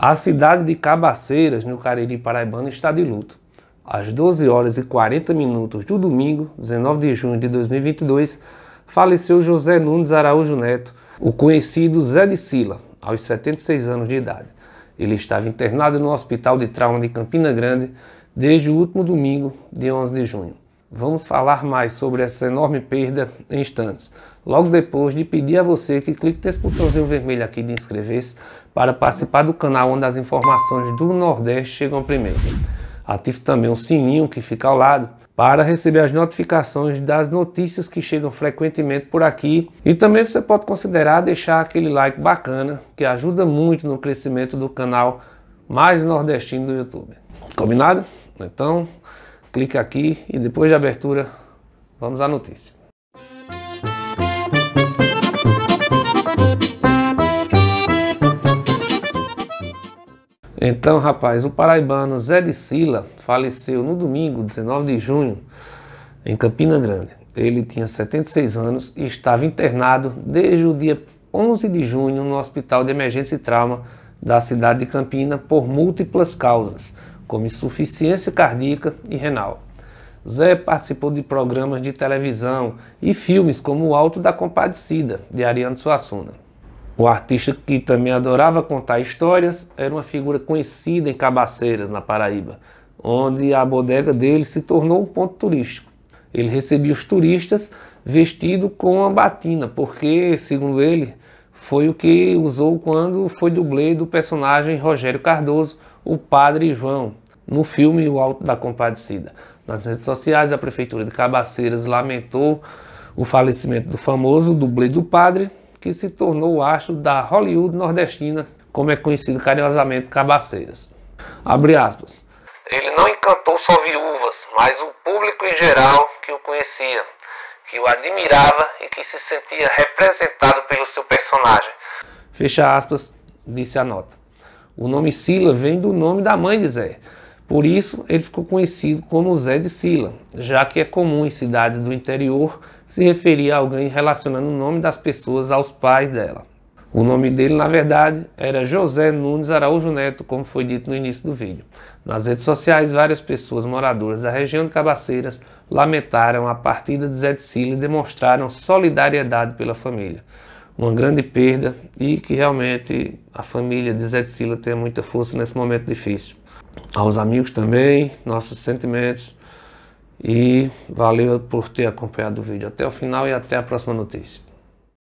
A cidade de Cabaceiras, no Cariri Paraibano, está de luto. Às 12 horas e 40 minutos do domingo, 19 de junho de 2022, faleceu José Nunes Araújo Neto, o conhecido Zé de Sila, aos 76 anos de idade. Ele estava internado no Hospital de Trauma de Campina Grande desde o último domingo, de 11 de junho. Vamos falar mais sobre essa enorme perda em instantes. Logo depois de pedir a você que clique nesse botãozinho vermelho aqui de inscrever-se para participar do canal onde as informações do Nordeste chegam primeiro. Ative também o sininho que fica ao lado para receber as notificações das notícias que chegam frequentemente por aqui. E também você pode considerar deixar aquele like bacana que ajuda muito no crescimento do canal mais nordestino do YouTube. Combinado? Então, clica aqui e depois de abertura vamos à notícia. Então, rapaz, o paraibano Zé de Sila faleceu no domingo, 19 de junho, em Campina Grande. Ele tinha 76 anos e estava internado desde o dia 11 de junho no Hospital de Emergência e Trauma da cidade de Campina por múltiplas causas como insuficiência cardíaca e renal. Zé participou de programas de televisão e filmes como O Alto da Compadecida, de Ariano Suassuna. O artista que também adorava contar histórias era uma figura conhecida em Cabaceiras, na Paraíba, onde a bodega dele se tornou um ponto turístico. Ele recebia os turistas vestido com uma batina, porque, segundo ele, foi o que usou quando foi dublê do personagem Rogério Cardoso, o Padre João, no filme O Alto da Compadecida. Nas redes sociais, a Prefeitura de Cabaceiras lamentou o falecimento do famoso dublê do padre, que se tornou o astro da Hollywood nordestina, como é conhecido carinhosamente Cabaceiras. Abre aspas. Ele não encantou só viúvas, mas o público em geral que o conhecia que o admirava e que se sentia representado pelo seu personagem. Fecha aspas, disse a nota. O nome Sila vem do nome da mãe de Zé. Por isso, ele ficou conhecido como Zé de Sila, já que é comum em cidades do interior se referir a alguém relacionando o nome das pessoas aos pais dela. O nome dele, na verdade, era José Nunes Araújo Neto, como foi dito no início do vídeo. Nas redes sociais, várias pessoas moradoras da região de Cabaceiras lamentaram a partida de Zé de Sila e demonstraram solidariedade pela família. Uma grande perda e que realmente a família de Zé de Sila tenha muita força nesse momento difícil. Aos amigos também, nossos sentimentos. E valeu por ter acompanhado o vídeo até o final e até a próxima notícia.